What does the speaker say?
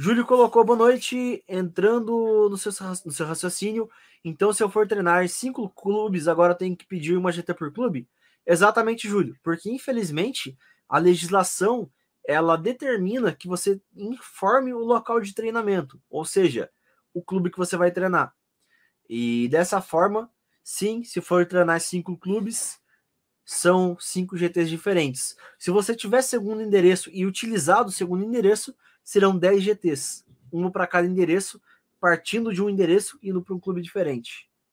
Júlio colocou boa noite, entrando no seu, no seu raciocínio. Então, se eu for treinar cinco clubes, agora tenho que pedir uma GT por clube? Exatamente, Júlio, porque infelizmente a legislação ela determina que você informe o local de treinamento, ou seja, o clube que você vai treinar. E dessa forma, sim, se for treinar cinco clubes, são cinco GTs diferentes. Se você tiver segundo endereço e utilizar o segundo endereço, serão 10 GTs, um para cada endereço, partindo de um endereço e indo para um clube diferente.